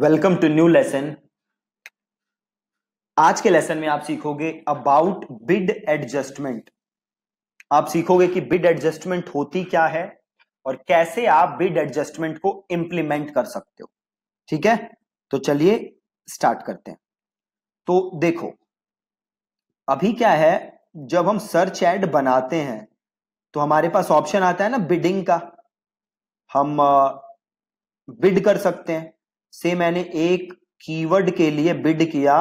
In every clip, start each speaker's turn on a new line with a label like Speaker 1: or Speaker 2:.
Speaker 1: Welcome to new lesson आज के lesson में आप सीखोगे अबाउट बिड एडजस्टमेंट आप सीखोगे कि बिड एडजस्टमेंट होती क्या है और कैसे आप बिड एडजस्टमेंट को इंप्लीमेंट कर सकते हो ठीक है तो चलिए स्टार्ट करते हैं तो देखो अभी क्या है जब हम सर्च एड बनाते हैं तो हमारे पास ऑप्शन आता है ना बिडिंग का हम बिड कर सकते हैं से मैंने एक कीवर्ड के लिए बिड किया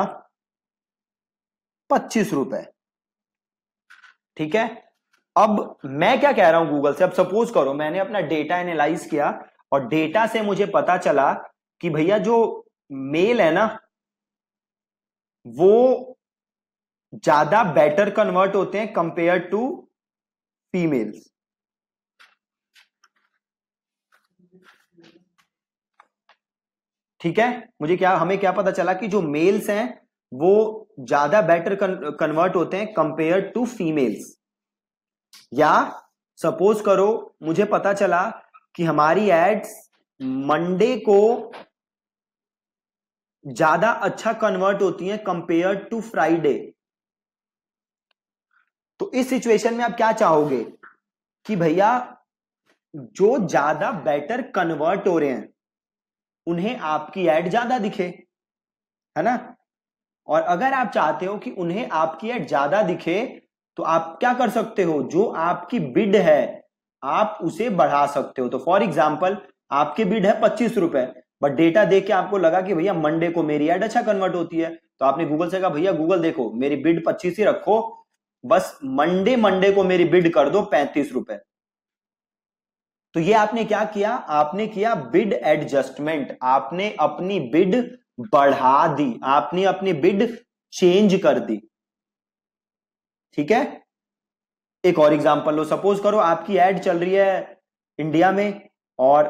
Speaker 1: पच्चीस रुपए ठीक है अब मैं क्या कह रहा हूं गूगल से अब सपोज करो मैंने अपना डेटा एनालाइज किया और डेटा से मुझे पता चला कि भैया जो मेल है ना वो ज्यादा बेटर कन्वर्ट होते हैं कंपेयर टू फीमेल्स ठीक है मुझे क्या हमें क्या पता चला कि जो मेल्स हैं वो ज्यादा बेटर कन्वर्ट होते हैं कंपेयर टू फीमेल्स या सपोज करो मुझे पता चला कि हमारी एड्स मंडे को ज्यादा अच्छा कन्वर्ट होती है कंपेयर टू फ्राइडे तो इस सिचुएशन में आप क्या चाहोगे कि भैया जो ज्यादा बेटर कन्वर्ट हो रहे हैं उन्हें आपकी एड ज्यादा दिखे है ना और अगर आप चाहते हो कि उन्हें आपकी एड ज्यादा दिखे तो आप क्या कर सकते हो जो आपकी बिड है आप उसे बढ़ा सकते हो तो फॉर एग्जाम्पल आपकी बिड है पच्चीस रुपए बट डेटा देख के आपको लगा कि भैया मंडे को मेरी एड अच्छा कन्वर्ट होती है तो आपने गूगल से कहा भैया गूगल देखो मेरी बिड पच्चीस ही रखो बस मंडे मंडे को मेरी बिड कर दो पैंतीस रुपए तो ये आपने क्या किया आपने किया बिड एडजस्टमेंट आपने अपनी बिड बढ़ा दी आपने अपनी बिड चेंज कर दी ठीक है एक और एग्जांपल लो सपोज करो आपकी एड चल रही है इंडिया में और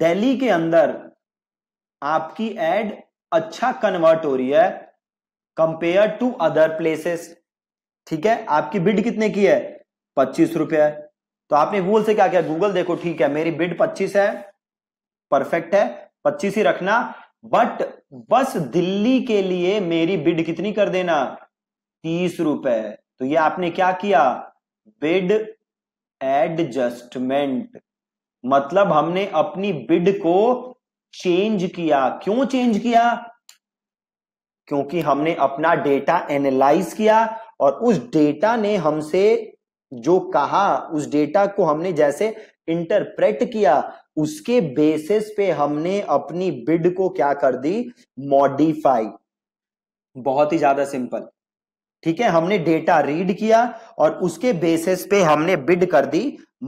Speaker 1: दिल्ली के अंदर आपकी एड अच्छा कन्वर्ट हो रही है कंपेयर टू अदर प्लेसेस ठीक है आपकी बिड कितने की है पच्चीस रुपया तो आपने भूल से क्या किया गूगल देखो ठीक है मेरी बिड पच्चीस है परफेक्ट है पच्चीस ही रखना बट बस दिल्ली के लिए मेरी बिड कितनी कर देना तीस रुपए तो ये आपने क्या किया बिड एडजस्टमेंट मतलब हमने अपनी बिड को चेंज किया क्यों चेंज किया क्योंकि हमने अपना डेटा एनालाइज किया और उस डेटा ने हमसे जो कहा उस डेटा को हमने जैसे इंटरप्रेट किया उसके बेसिस पे हमने अपनी बिड को क्या कर दी मॉडिफाई बहुत ही ज्यादा सिंपल ठीक है हमने डेटा रीड किया और उसके बेसिस पे हमने बिड कर दी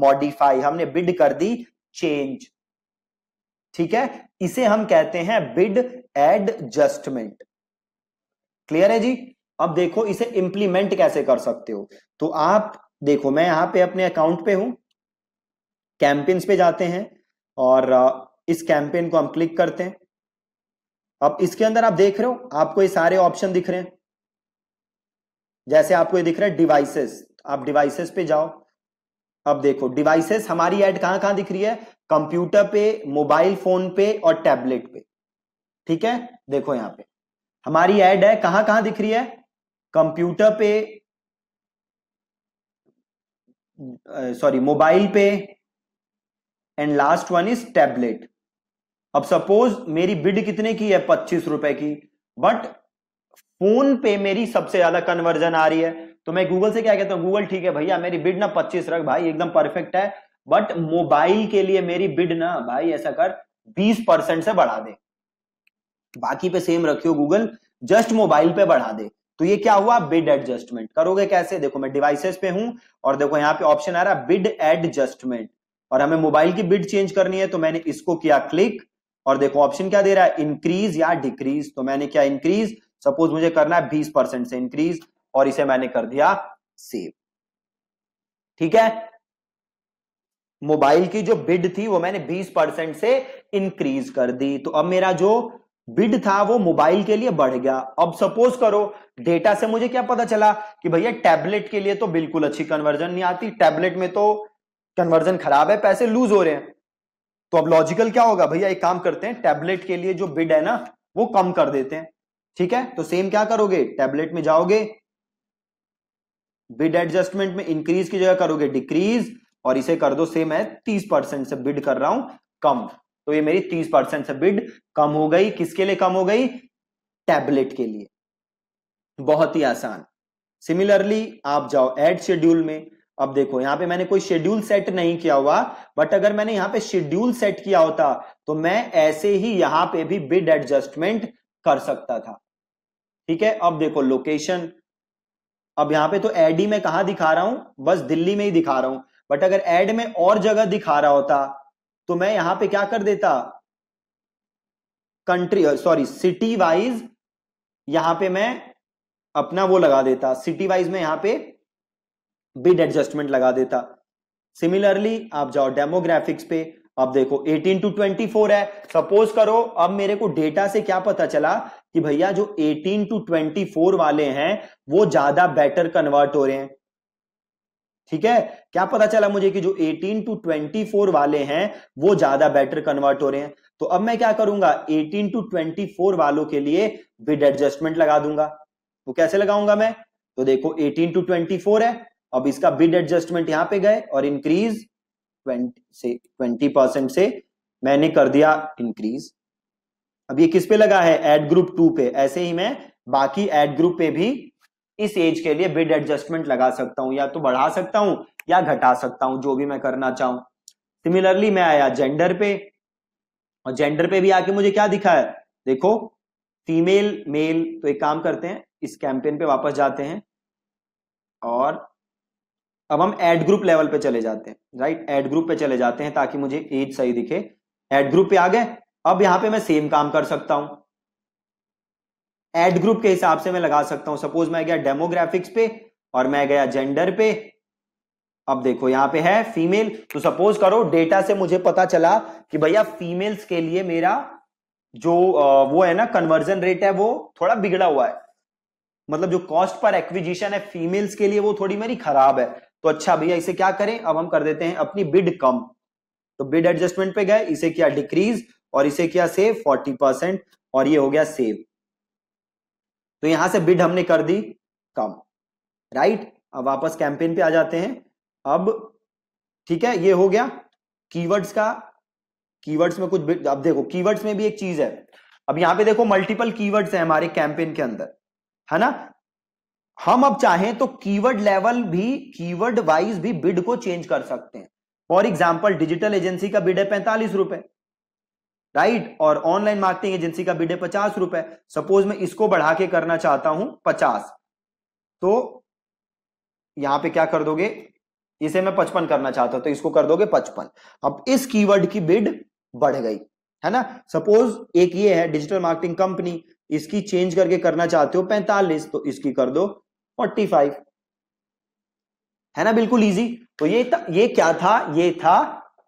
Speaker 1: मॉडिफाई हमने बिड कर दी चेंज ठीक है इसे हम कहते हैं बिड एडजस्टमेंट क्लियर है जी अब देखो इसे इंप्लीमेंट कैसे कर सकते हो तो आप देखो मैं यहाँ पे अपने अकाउंट पे हूं कैंपेन्स पे जाते हैं और इस कैंपेन को हम क्लिक करते हैं अब इसके अंदर आप देख रहे हो आपको ये सारे ऑप्शन दिख रहे हैं जैसे आपको ये दिख रहा है डिवाइसेस आप डिवाइसेस पे जाओ अब देखो डिवाइसेस हमारी एड कहां कहां दिख रही है कंप्यूटर पे मोबाइल फोन पे और टैबलेट पे ठीक है देखो यहां पे हमारी एड है कहां कहां दिख रही है कंप्यूटर पे सॉरी मोबाइल पे and last one is tablet अब सपोज मेरी बिड कितने की है पच्चीस रुपए की बट फोन पे मेरी सबसे ज्यादा कन्वर्जन आ रही है तो मैं गूगल से क्या कहता हूँ गूगल ठीक है भैया मेरी बिड ना पच्चीस रख भाई एकदम परफेक्ट है बट मोबाइल के लिए मेरी बिड ना भाई ऐसा कर बीस परसेंट से बढ़ा दे बाकी पे सेम रखियो गूगल जस्ट मोबाइल पे बढ़ा दे तो ये क्या हुआ बिड एडजस्टमेंट करोगे कैसे देखो मैं डिवाइसेस पे हूं और देखो यहाँ पे ऑप्शन आ रहा है बिड एडजस्टमेंट और हमें मोबाइल की बिड चेंज करनी है तो मैंने इसको किया क्लिक और देखो ऑप्शन क्या दे रहा है इंक्रीज या डिक्रीज तो मैंने क्या इंक्रीज सपोज मुझे करना है बीस परसेंट से इंक्रीज और इसे मैंने कर दिया सेव ठीक है मोबाइल की जो बिड थी वो मैंने 20 परसेंट से इंक्रीज कर दी तो अब मेरा जो बिड था वो मोबाइल के लिए बढ़ गया अब सपोज करो डेटा से मुझे क्या पता चला कि भैया टैबलेट के लिए तो बिल्कुल अच्छी कन्वर्जन नहीं आती टैबलेट में तो कन्वर्जन खराब है पैसे लूज हो रहे हैं तो अब लॉजिकल क्या होगा भैया एक काम करते हैं टैबलेट के लिए जो बिड है ना वो कम कर देते हैं ठीक है तो सेम क्या करोगे टैबलेट में जाओगे बिड एडजस्टमेंट में इंक्रीज की जगह करोगे डिक्रीज और इसे कर दो सेम है तीस परसेंट से बिड कर रहा हूं कम तो ये मेरी तीस परसेंट से बिड कम हो गई किसके लिए कम हो गई टैबलेट के लिए बहुत ही आसान सिमिलरली आप जाओ एड शेड्यूल में अब देखो यहां पे मैंने कोई शेड्यूल सेट नहीं किया हुआ बट अगर मैंने यहां पे शेड्यूल सेट किया होता तो मैं ऐसे ही यहां पे भी बिड एडजस्टमेंट कर सकता था ठीक है अब देखो लोकेशन अब यहां पे तो एडी में कहा दिखा रहा हूं बस दिल्ली में ही दिखा रहा हूं बट अगर एड में और जगह दिखा रहा होता तो मैं यहां पे क्या कर देता कंट्री सॉरी सिटी वाइज यहां पे मैं अपना वो लगा देता सिटी वाइज में यहां पे बिड एडजस्टमेंट लगा देता सिमिलरली आप जाओ डेमोग्राफिक्स पे अब देखो 18 टू 24 है सपोज करो अब मेरे को डेटा से क्या पता चला कि भैया जो 18 टू 24 वाले हैं वो ज्यादा बेटर कन्वर्ट हो रहे हैं ठीक है क्या पता चला मुझे कि जो 18 टू 24 वाले हैं वो ज्यादा बेटर कन्वर्ट हो रहे हैं तो अब मैं क्या करूंगा 18 टू 24 वालों के लिए बिड एडजस्टमेंट लगा दूंगा तो कैसे लगाऊंगा मैं तो देखो 18 टू 24 है अब इसका बिड एडजस्टमेंट यहां पे गए और इंक्रीज 20 से 20 परसेंट से मैंने कर दिया इंक्रीज अब ये किस पे लगा है एड ग्रुप टू पे ऐसे ही मैं बाकी एड ग्रुप पे भी इस एज के लिए बिड एडजस्टमेंट लगा सकता हूं या तो बढ़ा सकता हूं या घटा सकता हूं जो भी मैं करना चाहूं सिमिलरली मैं आया जेंडर पे और जेंडर पे भी आके मुझे क्या दिखा है देखो फीमेल मेल तो एक काम करते हैं इस कैंपेन पे वापस जाते हैं और अब हम एड ग्रुप लेवल पे चले जाते हैं राइट एड ग्रुप पे चले जाते हैं ताकि मुझे एज सही दिखे एड ग्रुप पे आ गए अब यहां पे मैं सेम काम कर सकता हूं एड ग्रुप के हिसाब से मैं लगा सकता हूं सपोज मैं गया डेमोग्राफिक्स पे और मैं गया जेंडर पे अब देखो यहां पे है फीमेल तो सपोज करो डेटा से मुझे पता चला कि भैया फीमेल्स के लिए मेरा जो वो है ना कन्वर्जन रेट है वो थोड़ा बिगड़ा हुआ है मतलब जो कॉस्ट पर एक्विजिशन है फीमेल्स के लिए वो थोड़ी मेरी खराब है तो अच्छा भैया इसे क्या करें अब हम कर देते हैं अपनी बिड कम तो बिड एडजस्टमेंट पे गए इसे किया डिक्रीज और इसे किया सेव 40 परसेंट और ये हो गया सेव तो यहां से बिड हमने कर दी कम राइट अब वापस कैंपेन पे आ जाते हैं अब ठीक है ये हो गया कीवर्ड्स का कीवर्ड्स में कुछ अब देखो कीवर्ड्स में भी एक चीज है अब यहां पे देखो मल्टीपल कीवर्ड्स है हमारे कैंपेन के अंदर है ना हम अब चाहें तो कीवर्ड लेवल भी कीवर्ड वाइज भी बिड को चेंज कर सकते हैं फॉर एग्जाम्पल डिजिटल एजेंसी का बिड है पैंतालीस रुपए राइट और ऑनलाइन मार्केटिंग एजेंसी का बिड है पचास रुपए सपोज मैं इसको बढ़ा के करना चाहता हूं पचास तो यहां पे क्या कर दोगे इसे मैं पचपन करना चाहता हूं तो इसको कर दोगे पचपन अब इस कीवर्ड की बिड बढ़ गई है ना सपोज एक ये है डिजिटल मार्केटिंग कंपनी इसकी चेंज करके करना चाहते हो पैंतालीस तो इसकी कर दो फोर्टी फाइव है ना बिल्कुल इजी तो ये ये क्या था ये था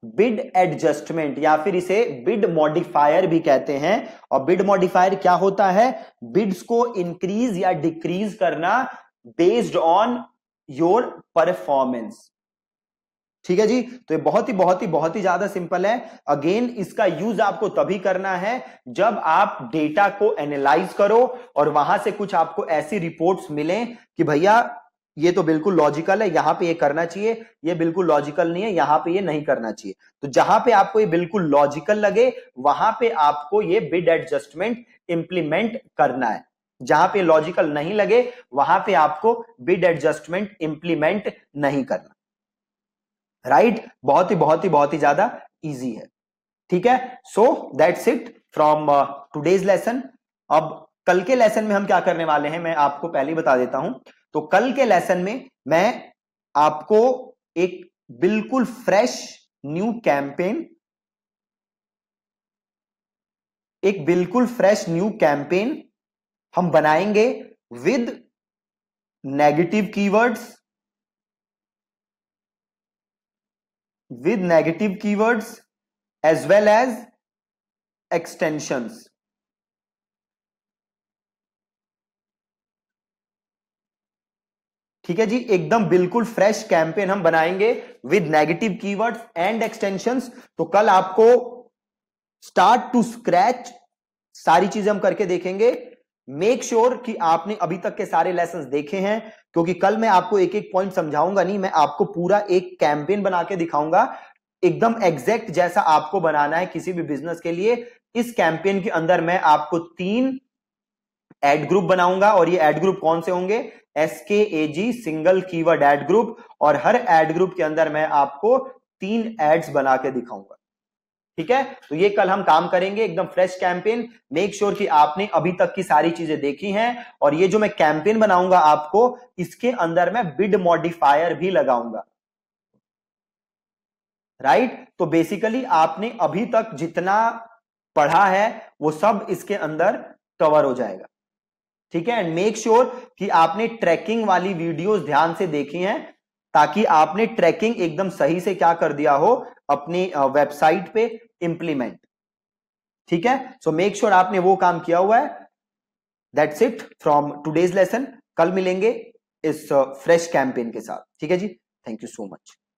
Speaker 1: बिड एडजस्टमेंट या फिर इसे बिड मॉडिफायर भी कहते हैं और बिड मॉडिफायर क्या होता है बिड्स को इंक्रीज या डिक्रीज करना बेस्ड ऑन योर परफॉर्मेंस ठीक है जी तो ये बहुत ही बहुत ही बहुत ही ज्यादा सिंपल है अगेन इसका यूज आपको तभी करना है जब आप डेटा को एनालाइज करो और वहां से कुछ आपको ऐसी रिपोर्ट्स मिले कि भैया ये तो बिल्कुल लॉजिकल है यहां पे ये करना चाहिए ये बिल्कुल लॉजिकल नहीं है यहां पे ये नहीं करना चाहिए तो जहां पे आपको ये बिल्कुल लॉजिकल लगे वहां पे आपको ये बिड एडजस्टमेंट इंप्लीमेंट करना है जहां पे लॉजिकल नहीं लगे वहां पे आपको बिड एडजस्टमेंट इंप्लीमेंट नहीं करना राइट right? बहुत ही बहुत ही बहुत ही ज्यादा इजी है ठीक है so that's it from today's lesson अब कल के लेसन में हम क्या करने वाले हैं मैं आपको पहले ही बता देता हूं तो कल के लेसन में मैं आपको एक बिल्कुल फ्रेश न्यू कैंपेन एक बिल्कुल फ्रेश न्यू कैंपेन हम बनाएंगे with negative keywords with negative keywords as well as extensions ठीक है जी एकदम बिल्कुल फ्रेश कैंपेन हम बनाएंगे with negative keywords and extensions तो कल आपको स्टार्ट टू स्क्रैच सारी चीजें हम करके देखेंगे मेक श्योर sure कि आपने अभी तक के सारे लेसन देखे हैं क्योंकि कल मैं आपको एक एक पॉइंट समझाऊंगा नहीं मैं आपको पूरा एक कैंपेन बना के दिखाऊंगा एकदम एग्जैक्ट जैसा आपको बनाना है किसी भी बिजनेस के लिए इस कैंपेन के अंदर मैं आपको तीन एड ग्रुप बनाऊंगा और ये एड ग्रुप कौन से होंगे S K A G single keyword ad group और हर एड ग्रुप के अंदर मैं आपको तीन एड्स बना के दिखाऊंगा ठीक है तो ये कल हम काम करेंगे एकदम फ्रेश कैंपेन मेक श्योर कि आपने अभी तक की सारी चीजें देखी हैं और ये जो मैं कैंपेन बनाऊंगा आपको इसके अंदर मैं बिड मॉडिफायर भी लगाऊंगा राइट तो बेसिकली आपने अभी तक जितना पढ़ा है वो सब इसके अंदर कवर हो जाएगा ठीक है एंड मेक श्योर कि आपने ट्रैकिंग वाली वीडियोस ध्यान से देखी हैं ताकि आपने ट्रैकिंग एकदम सही से क्या कर दिया हो अपनी वेबसाइट पे इंप्लीमेंट ठीक है सो मेक श्योर आपने वो काम किया हुआ है that's it from today's lesson कल मिलेंगे इस फ्रेश कैंपेन के साथ ठीक है जी थैंक यू सो मच